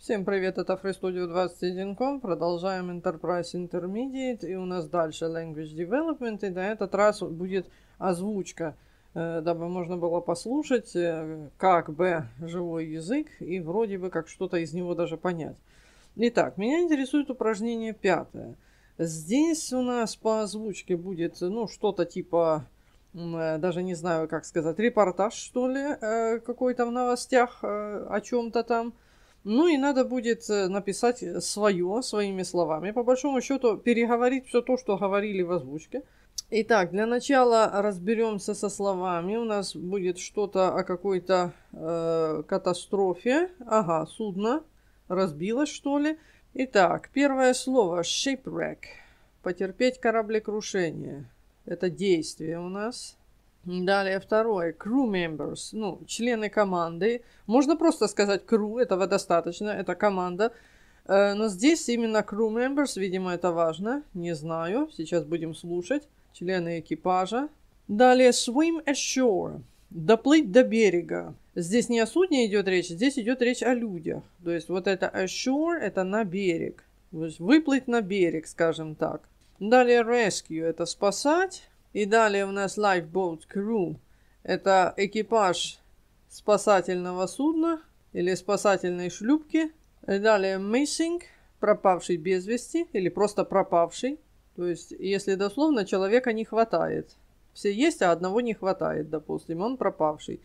Всем привет, это FreeStudio 21.com, продолжаем Enterprise Intermediate, и у нас дальше Language Development, и на этот раз будет озвучка, э, дабы можно было послушать, э, как бы живой язык, и вроде бы как что-то из него даже понять. Итак, меня интересует упражнение пятое. Здесь у нас по озвучке будет, ну, что-то типа э, даже не знаю, как сказать, репортаж, что ли, какой-то в новостях о чем-то там – ну и надо будет э, написать э, свое, своими словами, по большому счету переговорить все то, что говорили в озвучке. Итак, для начала разберемся со словами. У нас будет что-то о какой-то э, катастрофе. Ага, судно разбилось, что ли. Итак, первое слово shipwreck. Потерпеть кораблекрушение. Это действие у нас. Далее второе. Crew members, ну, члены команды. Можно просто сказать crew, этого достаточно, это команда. Э, но здесь именно crew members, видимо, это важно. Не знаю, сейчас будем слушать. Члены экипажа. Далее swim ashore. Доплыть до берега. Здесь не о судне идет речь, здесь идет речь о людях. То есть вот это ashore, это на берег. То есть выплыть на берег, скажем так. Далее rescue, это спасать. И далее у нас Lifeboat Crew. Это экипаж спасательного судна или спасательной шлюпки. И далее Missing, пропавший без вести или просто пропавший. То есть, если дословно, человека не хватает. Все есть, а одного не хватает, допустим, он пропавший.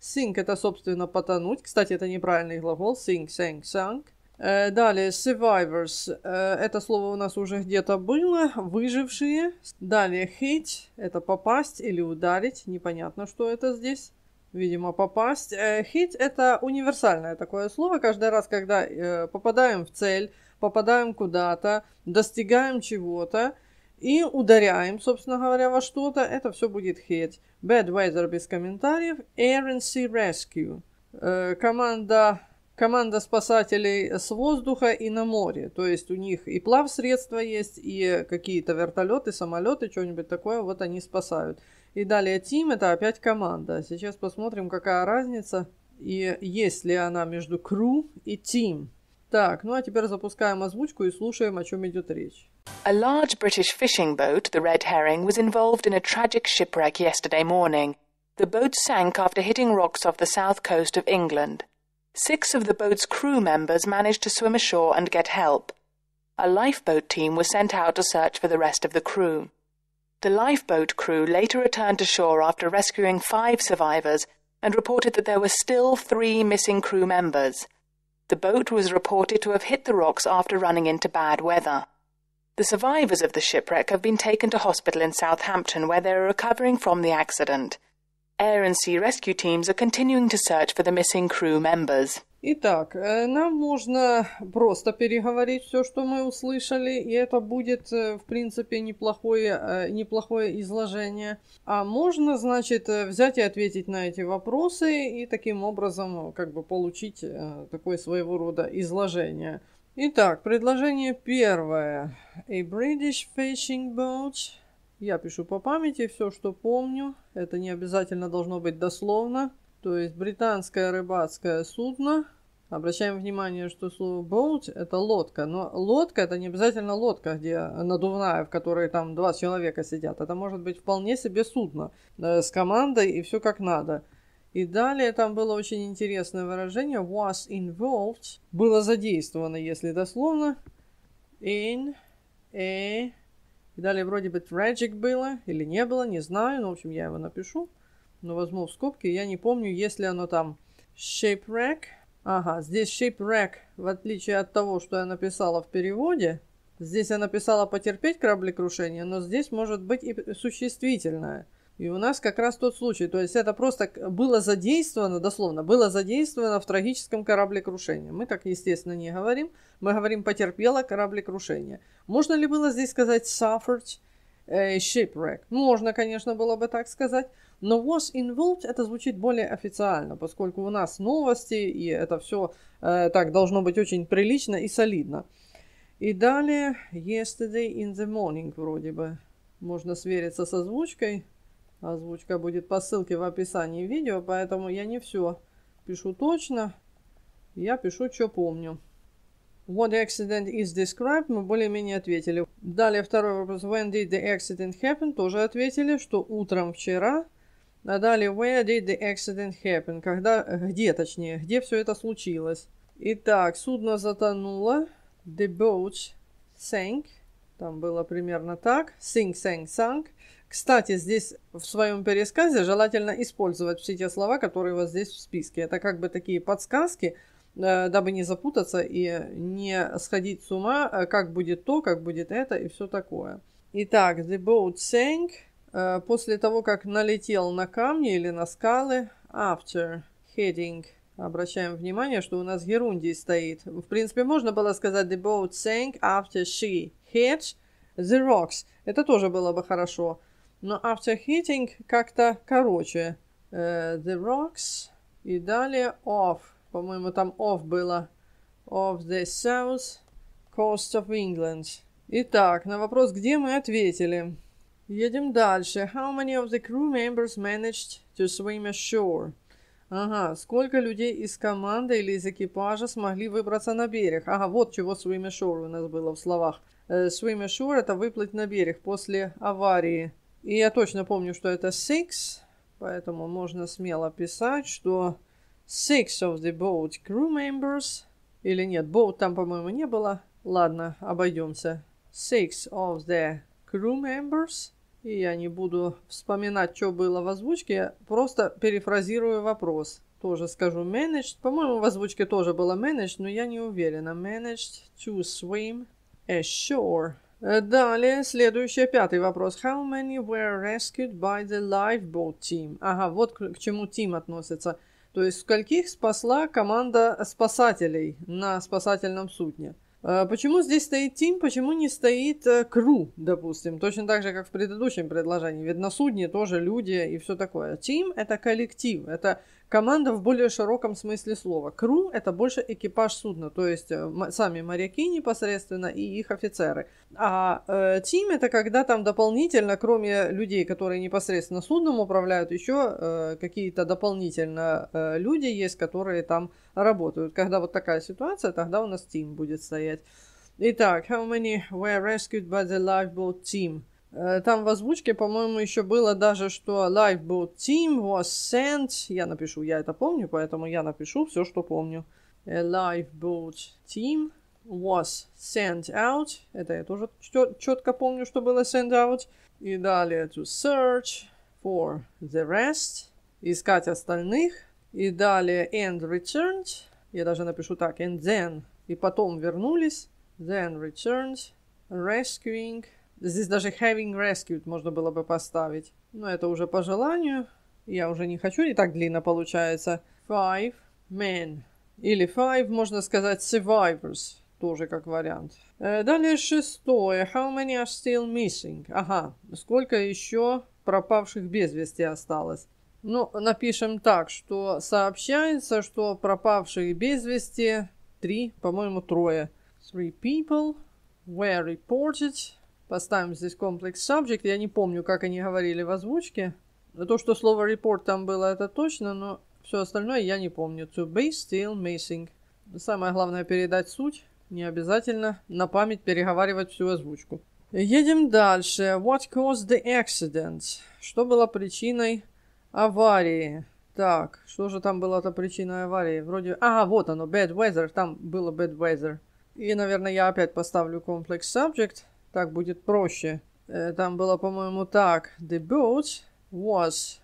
Sink – это, собственно, потонуть. Кстати, это неправильный глагол. Sink, sank, sank. Э, далее, survivors. Э, это слово у нас уже где-то было. Выжившие. Далее, hit. Это попасть или ударить. Непонятно, что это здесь. Видимо, попасть. Э, hit – это универсальное такое слово. Каждый раз, когда попадаем в цель, попадаем куда-то, достигаем чего-то и ударяем, собственно говоря, во что-то, это все будет hit. Bad weather без комментариев. Air and Sea Rescue. Команда команда спасателей с воздуха и на море. То есть у них и плавсредства есть, и какие-то вертолеты, самолеты, что-нибудь такое, вот они спасают. И далее тим это опять команда. Сейчас посмотрим, какая разница и есть ли она между crew и team. Так, ну а теперь запускаем озвучку и слушаем, о чем идет речь. A large British fishing boat, the Red Herring, was involved in a tragic shipwreck yesterday morning. The boat sank after hitting rocks off the south coast of England. Six of the boat's crew members managed to swim ashore and get help. A lifeboat team was sent out to search for the rest of the crew. The lifeboat crew later returned to shore after rescuing five survivors and reported that there were still three missing crew members. The boat was reported to have hit the rocks after running into bad weather. The survivors of the shipwreck have been taken to hospital in Southampton where they are recovering from the accident. Air and sea rescue teams are continuing to search for the missing crew members. Итак, э, нам можно просто переговорить все, что мы услышали, и это будет, э, в принципе, неплохое, э, неплохое изложение. А можно, значит, взять и ответить на эти вопросы и таким образом как бы получить такое своего рода изложение. Итак, предложение первое. A British fishing boat. Я пишу по памяти все, что помню. Это не обязательно должно быть дословно. То есть британское рыбацкое судно. Обращаем внимание, что слово boat – это лодка. Но лодка – это не обязательно лодка, где надувная, в которой там два человека сидят. Это может быть вполне себе судно э, с командой и все как надо. И далее там было очень интересное выражение was involved, было задействовано, если дословно, in a и далее вроде бы tragic было или не было, не знаю. но в общем, я его напишу. Но возьму в скобки. Я не помню, если оно там shipwreck. Ага, здесь shipwreck, в отличие от того, что я написала в переводе, здесь я написала потерпеть кораблекрушение, но здесь может быть и существительное – и у нас как раз тот случай. То есть это просто было задействовано, дословно, было задействовано в трагическом кораблекрушении. Мы так, естественно, не говорим. Мы говорим «потерпело кораблекрушение». Можно ли было здесь сказать «suffered э, shipwreck»? Можно, конечно, было бы так сказать. Но was involved это звучит более официально, поскольку у нас новости, и это все э, так должно быть очень прилично и солидно. И далее yesterday in the morning вроде бы. Можно свериться со звучкой. Озвучка будет по ссылке в описании видео, поэтому я не все пишу точно. Я пишу, что помню. What accident is described, мы более-менее ответили. Далее второй вопрос. When did the accident happen? Тоже ответили, что утром вчера. А далее, where did the accident happen? Когда, где точнее, где все это случилось. Итак, судно затонуло. The boat sank. Там было примерно так. Sink, sank, sank. Кстати, здесь в своем пересказе желательно использовать все те слова, которые у вас здесь в списке. Это как бы такие подсказки, э, дабы не запутаться и не сходить с ума, э, как будет то, как будет это и все такое. Итак, the boat sank э, после того, как налетел на камни или на скалы, after heading. Обращаем внимание, что у нас Герундий стоит. В принципе, можно было сказать the boat sank after she hit the rocks. Это тоже было бы хорошо. Но ну, after hitting как-то короче. Uh, the rocks и далее off. По-моему, там off было. Of the south coast of England. Итак, на вопрос, где мы ответили. Едем дальше. How many of the crew members managed to swim ashore? Ага, сколько людей из команды или из экипажа смогли выбраться на берег? Ага, вот чего swim ashore у нас было в словах. Э, swim ashore – это выплыть на берег после аварии. И я точно помню, что это six, поэтому можно смело писать, что six of the boat crew members, или нет, boat там, по-моему, не было. Ладно, обойдемся. Six of the crew members, и я не буду вспоминать, что было в озвучке, я просто перефразирую вопрос. Тоже скажу managed. По-моему, в озвучке тоже было managed, но я не уверена. Managed to swim ashore. Э, далее, следующий, пятый вопрос. How many were rescued by the lifeboat team? Ага, вот к, к чему team относится. То есть, скольких спасла команда спасателей на спасательном судне? Э, почему здесь стоит team, почему не стоит э, crew, допустим? Точно так же, как в предыдущем предложении. Ведь на судне тоже люди и все такое. Team — это коллектив, это Команда в более широком смысле слова. Кру – это больше экипаж судна, то есть э, сами моряки непосредственно и их офицеры. А э, тим – это когда там дополнительно, кроме людей, которые непосредственно судном управляют, еще э, какие-то дополнительно э, люди есть, которые там работают. Когда вот такая ситуация, тогда у нас тим будет стоять. Итак, how many were rescued by the lifeboat team? Э, там в озвучке, по-моему, еще было даже, что Lifeboat Team was sent. Я напишу, я это помню, поэтому я напишу все, что помню. A «Э, lifeboat Team was sent out. Это я тоже четко помню, что было sent out. И далее to search for the rest. Искать остальных. И далее and returned. Я даже напишу так, and then. И потом вернулись. Then returned. Rescuing Здесь даже having rescued можно было бы поставить. Но это уже по желанию. Я уже не хочу, не так длинно получается. Five men. Или five, можно сказать, survivors. Тоже как вариант. Э, далее шестое. How many are still missing? Ага, сколько еще пропавших без вести осталось? Ну, напишем так, что сообщается, что пропавших без вести три, по-моему, трое. Three people were reported Поставим здесь комплекс subject. Я не помню, как они говорили в озвучке. Но то, что слово report там было, это точно, но все остальное я не помню. To be still missing. Самое главное передать суть. Не обязательно на память переговаривать всю озвучку. Едем дальше. What caused the accident? Что было причиной аварии? Так, что же там была-то причина аварии? Вроде... а, вот оно, bad weather. Там было bad weather. И, наверное, я опять поставлю комплекс subject. Так будет проще. Э, там было, по-моему, так. The boat was...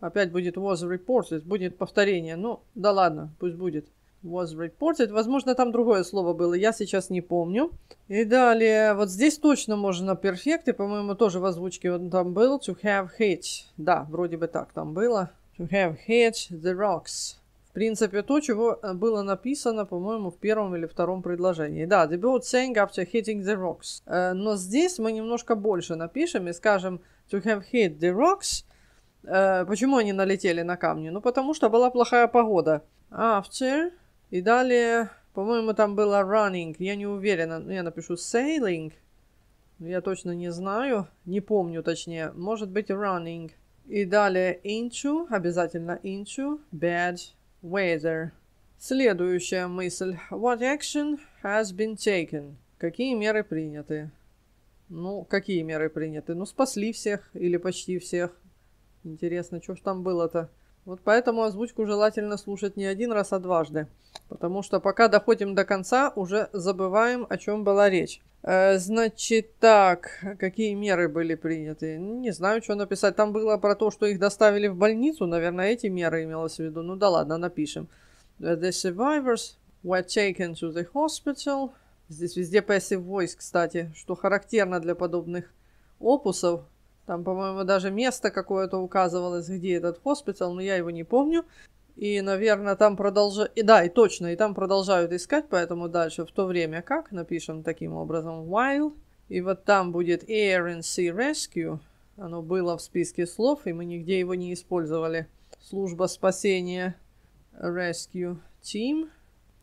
Опять будет was reported. Будет повторение. Ну, да ладно, пусть будет. Was reported. Возможно, там другое слово было. Я сейчас не помню. И далее. Вот здесь точно можно перфекты. По-моему, тоже в озвучке он там был. To have hit. Да, вроде бы так там было. To have hit the rocks в принципе, то, чего э, было написано, по-моему, в первом или втором предложении. Да, they both sang after hitting the rocks. Э, но здесь мы немножко больше напишем и скажем to have hit the rocks. Э, почему они налетели на камни? Ну, потому что была плохая погода. After. И далее, по-моему, там было running. Я не уверена. Ну, я напишу sailing. Ну, я точно не знаю. Не помню точнее. Может быть running. И далее into. Обязательно into. Bad Weather. Следующая мысль. What action has been taken? Какие меры приняты? Ну, какие меры приняты? Ну, спасли всех или почти всех. Интересно, что ж там было-то? Вот поэтому озвучку желательно слушать не один раз, а дважды. Потому что пока доходим до конца, уже забываем, о чем была речь. Э, значит так, какие меры были приняты? Не знаю, что написать. Там было про то, что их доставили в больницу. Наверное, эти меры имелось в виду. Ну да ладно, напишем. Э, the survivors were taken to the hospital. Здесь везде passive voice, кстати, что характерно для подобных опусов. Там, по-моему, даже место какое-то указывалось, где этот хоспитал, но я его не помню. И, наверное, там продолжают... да, и точно, и там продолжают искать, поэтому дальше в то время как напишем таким образом while. И вот там будет air and sea rescue. Оно было в списке слов, и мы нигде его не использовали. Служба спасения rescue team.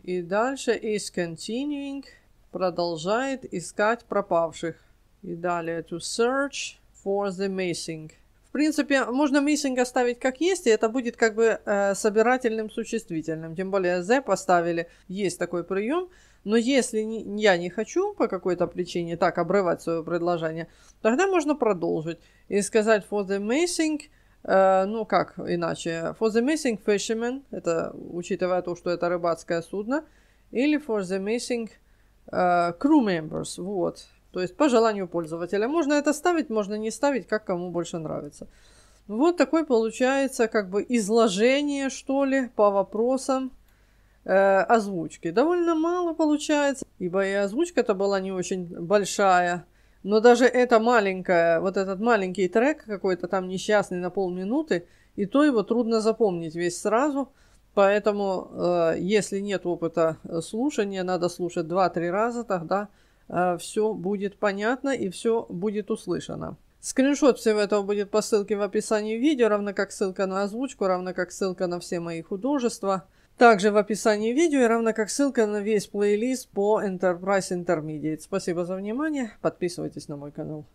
И дальше is continuing. Продолжает искать пропавших. И далее to search for the missing принципе, можно missing оставить как есть, и это будет как бы э, собирательным существительным. Тем более z поставили, есть такой прием. Но если не, я не хочу по какой-то причине так обрывать свое предложение, тогда можно продолжить и сказать for the missing, э, ну как иначе, for the missing fisherman, это учитывая то, что это рыбацкое судно, или for the missing э, crew members, вот, то есть по желанию пользователя. Можно это ставить, можно не ставить, как кому больше нравится. Вот такой получается как бы изложение, что ли, по вопросам э, озвучки. Довольно мало получается, ибо и озвучка-то была не очень большая. Но даже это маленькая, вот этот маленький трек какой-то там несчастный на полминуты, и то его трудно запомнить весь сразу. Поэтому, э, если нет опыта э, слушания, надо слушать 2-3 раза, тогда Э, все будет понятно и все будет услышано. Скриншот всего этого будет по ссылке в описании видео, равно как ссылка на озвучку, равно как ссылка на все мои художества. Также в описании видео и равно как ссылка на весь плейлист по Enterprise Intermediate. Спасибо за внимание, подписывайтесь на мой канал.